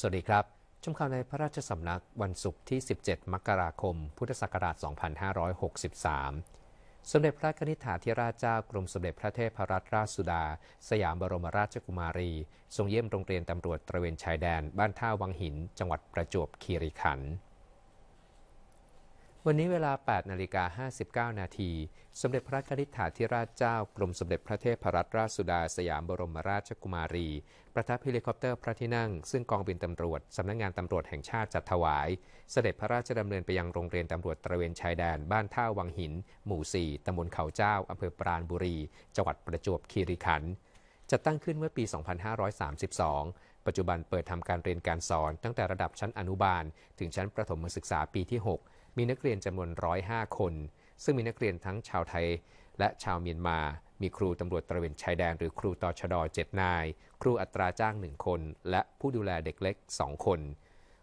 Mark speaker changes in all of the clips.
Speaker 1: สวัสดีครับ ชมข่าวในพระราชสำนักวันศุกร์ที่ 17 มกราคม พุทธศักราช 2563 สมเด็จพระนิธิถาธิราชเจ้า กรมสมเด็จพระเทพรัตนราชสุดา สยามบรมราชกุมารี ทรงเยี่ยมโรงเรียนตำรวจตระเวนชายแดน บ้านท่าวังหิน จังหวัดประจวบคีรีขันธ์วันนี้เวลา8นาฬิกา59 นาที สมเด็จพระกนิษฐาธิราชเจ้ากรมสมเด็จพระเทพรัตนราชสุดาสยามบรมราชกุมารี ประทับเฮลิคอปเตอร์พระที่นั่ง ซึ่งกองบินตำรวจ สำนักงงานตำรวจแห่งชาติจัดถวาย เสด็จพระราชดำเนินไปยังโรงเรียนตำรวจตระเวนชายแดน บ้านท่าวังหิน หมู่ 4ตำบลเขาเจ้า อำเภอปราณบุรี จังหวัดประจวบคีรีขันธ์ จัดตั้งขึ้นเมื่อปี 2532 ปัจจุบันเปิดทำการเรียนการสอน ตั้งแต่ระดับชั้นอนุบาล ถึงชั้นประถมศึกษาปีที่ 6มีนักเรียนจำนวน105คน ซึ่งมีนักเรียนทั้งชาวไทยและชาวเมียนมา มีครูตำรวจตระเวนชายแดนหรือครูตชด7นาย ครูอัตราจ้าง 1 คน และผู้ดูแลเด็กเล็ก 2 คน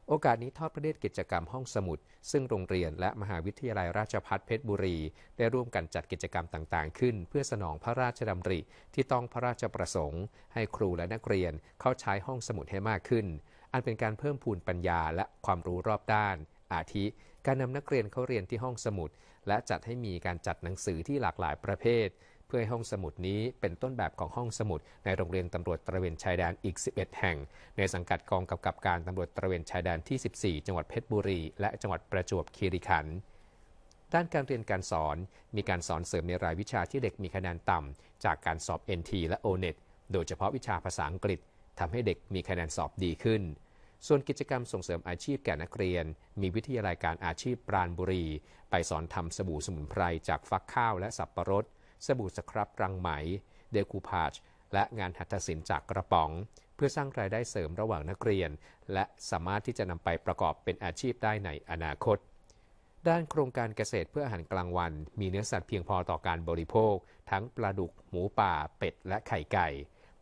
Speaker 1: โอกาสนี้ทอดพระเดตรกิจกรรมห้องสมุด ซึ่งโรงเรียนและมหาวิทยาลัยราชพัฒเพชรบุรีได้ร่วมกันจัดกิจกรรมต่างๆ ขึ้น เพื่อสนองพระราชดำริที่ต้องพระราชประสงค์ ให้ครูและนักเรียนเข้าใช้ห้องสมุดให้มากขึ้น อันเป็นการเพิ่มพูนปัญญาและความรู้รอบด้าน อาทิการนำนักเรียนเข้าเรียนที่ห้องสมุด และจัดให้มีการจัดหนังสือที่หลากหลายประเภท เพื่อให้ห้องสมุดนี้เป็นต้นแบบของห้องสมุด ในโรงเรียนตำรวจตระเวนชายแดนอีก 11 แห่ง ในสังกัดกองกำกับการตำรวจตระเวนชายแดนที่ 14 จังหวัดเพชรบุรีและจังหวัดประจวบคีรีขันธ์ด้านการเรียนการสอนมีการสอนเสริมในรายวิชาที่เด็กมีคะแนนต่ำจากการสอบ NT และ o n e t โดยเฉพาะวิชาภาษาอังกฤษทำให้เด็กมีคะแนนสอบดีขึ้นส่วนกิจกรรมส่งเสริมอาชีพแก่นักเรียน มีวิทยาลัยการอาชีพปราณบุรี ไปสอนทำสบู่สมุนไพรจากฟักข้าวและสับประรดสบู่สครับรังไหมเดคูพาชและงานหัตถศิลป์จากกระป๋อง เพื่อสร้างรายได้เสริมระหว่างนักเรียน และสามารถที่จะนำไปประกอบเป็นอาชีพได้ในอนาคต ด้านโครงการเกษตรเพื่ออาหารกลางวัน มีเนื้อสัตว์เพียงพอต่อการบริโภค ทั้งปลาดุกหมูป่าเป็ด และไข่ไก่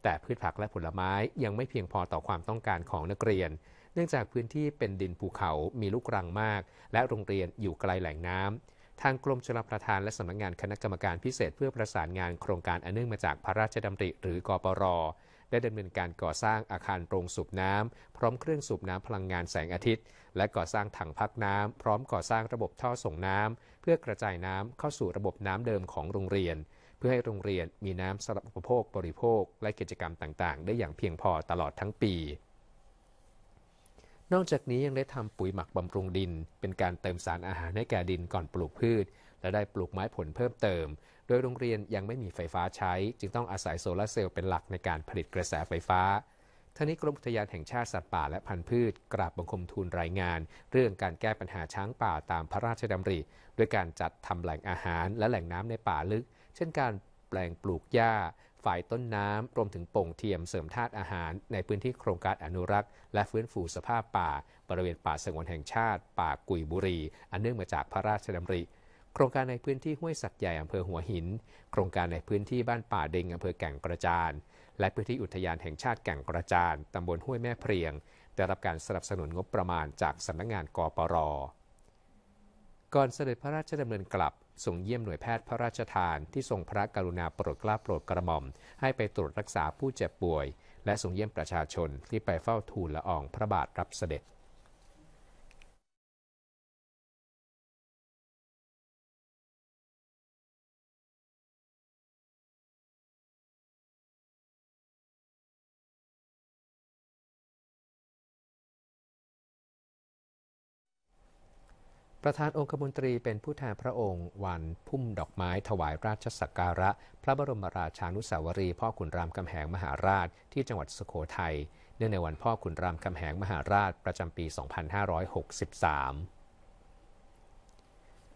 Speaker 1: แต่พืชผักและผลไม้ยังไม่เพียงพอต่อความต้องการของนักเรียน เนื่องจากพื้นที่เป็นดินภูเขามีลูกรังมาก และโรงเรียนอยู่ไกลแหล่งน้ำ ทางกรมชลประทานและสำนักงงานคณะกรรมการพิเศษ เพื่อประสานงานโครงการอันเนื่องมาจากพระราชดำริหรือกอปรได้ดำเนินการก่อสร้างอาคารโรงสูบน้ำพร้อมเครื่องสูบน้ำพลังงานแสงอาทิตย์ และก่อสร้างถังพักน้ำพร้อมก่อสร้างระบบท่อส่งน้ำเพื่อกระจายน้ำเข้าสู่ระบบน้ำเดิมของโรงเรียนพื่อให้โรงเรียนมีน้ำสำหรับอุปโภคบริโภคและกิจกรรมต่าง ๆ ได้อย่างเพียงพอตลอดทั้งปี นอกจากนี้ยังได้ทำปุ๋ยหมักบำรุงดิน เป็นการเติมสารอาหารให้แก่ดินก่อนปลูกพืช และได้ปลูกไม้ผลเพิ่มเติม โดยโรงเรียนยังไม่มีไฟฟ้าใช้ จึงต้องอาศัยโซลาเซลล์เป็นหลักในการผลิตกระแสไฟฟ้าท่านี้กรมอุทยานแห่งชาติสัตว์ป่า และพันธุ์พืชกราบบังคมทูลรายงาน เรื่องการแก้ปัญหาช้างป่าตามพระราชดำริด้วยการจัดทำแหล่งอาหารและแหล่งน้ำในป่าลึกเช่นการแปลงปลูกหญ้า ฝ่ายต้นน้ำรวมถึงป่งเทียมเสริมธาตุอาหาร ในพื้นที่โครงการอนุรักษ์ และฟื้นฟูสภาพป่าบริเวณป่าสงวนแห่งชาติป่ากุยบุรี อันเนื่องมาจากพระราชดำริ โครงการในพื้นที่ห้วยสักใหญ่อำเภอหัวหินโครงการในพื้นที่บ้านป่าเด็งอำเภอแก่งกระจานและพื้นที่อุทยานแห่งชาติแก่งกระจานตำบลห้วยแม่เพียงได้รับการสนับสนุนงบประมาณจากสำนักงงานกปรก่อนเสด็จพระราชดำเนินกลับส่งเยี่ยมหน่วยแพทย์พระราชทานที่ทรงพระกรุณาโปรดกล้าโปรดกระหม่อมให้ไปตรวจรักษาผู้เจ็บป่วยและส่งเยี่ยมประชาชนที่ไปเฝ้าทูลละอองพระบาทรับเสด็จประธานองคมนตรีเป็นผู้แทนพระองค์วันพุ่มดอกไม้ถวายราชสักการะ พระบรมราชานุสาวรีย์พ่อขุนรามคำแหงมหาราชที่จังหวัดสุโขทัยเนื่องในวันพ่อขุนรามคำแหงมหาราชประจำปี 2563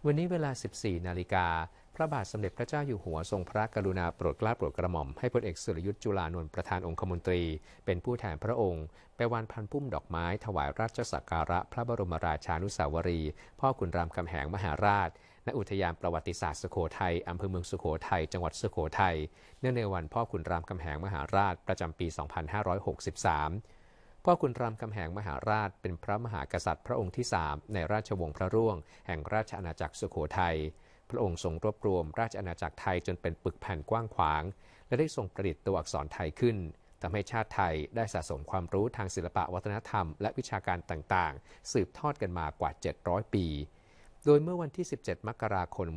Speaker 1: วันนี้เวลา 14 นาฬิกาพระบาทสมเด็จพระเจ้าอยู่หัวทรงพระกรุณาโปรดเกล้าโปรดกระหม่อมให้พลเอกสุรยุทธ์จุลานนท์ประธานองคมนตรี เป็นผู้แทนพระองค์ไปวานพันพุ่มดอกไม้ถวายราชสักการะพระบรมราชานุสาวรี พ่อขุนรามคำแหงมหาราช ณอุทยานประวัติศาสตร์สุโขทัยอำเภอเมืองสุโขทัย จังหวัดสุโขทัยเนื่องในวันพ่อขุนรามคำแหงมหาราชประจำปี 2563 พ่อคุณรามคำแหงมหาราช เป็นพระมหากษัตริย์พระองค์ที่ 3 ในราชวงศ์พระร่วง แห่งราชอาณาจักรสุโขทัยพระองค์ทรงรวบรวม ราชอาณาจักรไทยจนเป็นปึกแผ่นกว้างขวาง และได้ทรงประดิษฐ์ตัวอักษรไทยขึ้นทำให้ชาติไทยได้สะสมความรู้ทางศิลปะวัฒนธรรมและวิชาการต่างๆ สืบทอดกันมากว่า 700 ปี โดยเมื่อวันที่ 17 มกราคม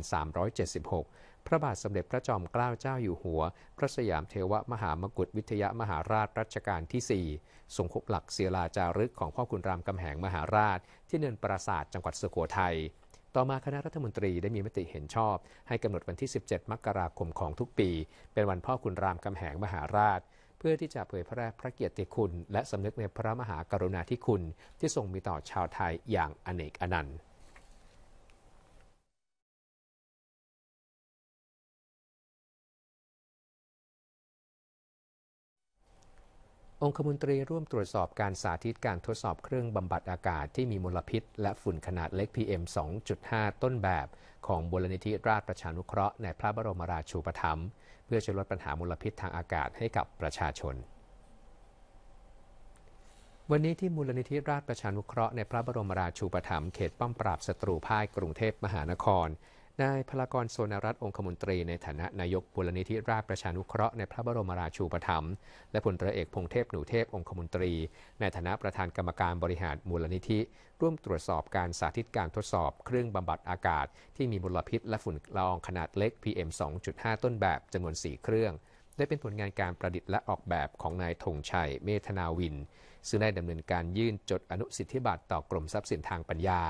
Speaker 1: 2376 พระบาทสมเด็จพระจอมเกล้าเจ้าอยู่หัว พระสยามเทวมหามกุฏวิทยามหาราชรัชกาลที่4ทรงคบหลักศิลาจารึกของพ่อคุณรามคำแหงมหาราช ที่เนินปราสาทจังหวัดสุโขทัยต่อมาคณะรัฐมนตรีได้มีมติเห็นชอบ ให้กำหนดวันที่ 17 มกราคมของทุกปี เป็นวันพ่อคุณรามคำแหงมหาราช เพื่อที่จะเผยแพร่พระเกียรติคุณ และสำนึกในพระมหากรุณาธิคุณ ที่ทรงมีต่อชาวไทยอย่างอเนกอนันต์องคมนตรีร่วมตรวจสอบการสาธิตการทดสอบเครื่องบำบัดอากาศที่มีมลพิษ และฝุ่นขนาดเล็ก PM 2.5 ต้นแบบ ของบรณิธิราชประชานุเคราะห์ในพระบรมราชูปถัมภ์เพื่อช่วยลดปัญหามลพิษทางอากาศให้กับประชาชน วันนี้ที่มูลนิธิราชประชานุเคราะห์ในพระบรมราชูปถัมภ์เขตป้อมปราบศัตรูพ่ายกรุงเทพมหานครนายพลากรโซนรัตองคมนตรีในฐานะนายกบุรณิธิราชประชานุเคราะห์ในพระบรมราชูปถัมภ์และพลตระเอกพงเทพหนูเทพองคมนตรี ในฐานะประธานกรรมการบริหารมูลนิธิ ร่วมตรวจสอบการสาธิตการทดสอบเครื่องบำบัดอากาศ ที่มีมลพิษและฝุ่นละอองขนาดเล็ก PM 2.5 ต้นแบบจำนวน4 เครื่อง ได้เป็นผลงานการประดิษฐ์และออกแบบของนายธงชัยเมธนาวิน ซึ่งได้ดำเนินการยื่นจดอนุสิทธิบัตรต่อกรมทรัพย์สินทางปัญญา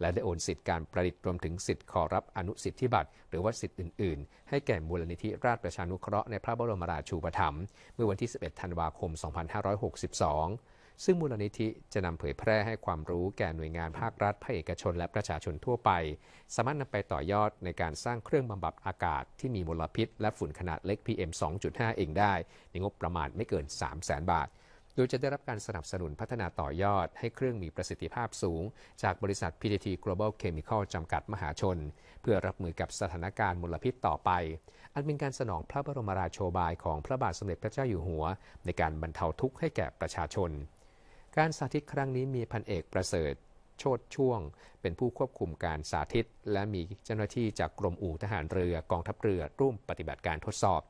Speaker 1: และได้โอนสิทธิการประดิษฐ์รวมถึงสิทธิขอรับอนุสิทธิบัตร หรือว่าสิทธิอื่น ๆ ให้แก่มูลนิธิราชประชานุเคราะห์ในพระบรมราชูปถัมภ์เมื่อวันที่ 11 ธันวาคม 2562 ซึ่งมูลนิธิจะนำเผยแพร่ให้ความรู้แก่หน่วยงานภาครัฐภาคเอกชนและประชาชนทั่วไป สามารถนำไปต่อยอดในการสร้างเครื่องบำบัดอากาศที่มีมลพิษและฝุ่นขนาดเล็ก PM 2.5 เองได้ ในงบประมาณไม่เกิน 3 0 0 0 0 0บาทโดยจะได้รับการสนับสนุนพัฒนาต่อยอดให้เครื่องมีประสิทธิภาพสูงจากบริษัท PTT Global Chemical จำกัดมหาชน เพื่อรับมือกับสถานการณ์มลพิษต่อไป อันเป็นการสนองพระบรมราโชบายของพระบาทสมเด็จพระเจ้าอยู่หัวในการบรรเทาทุกข์ให้แก่ประชาชน การสาธิตครั้งนี้มีพันเอกประเสริฐ โชดช่วง เป็นผู้ควบคุมการสาธิต และมีเจ้าหน้าที่จากกรมอู่ทหารเรือกองทัพเรือร่วมปฏิบัติการทดสอบ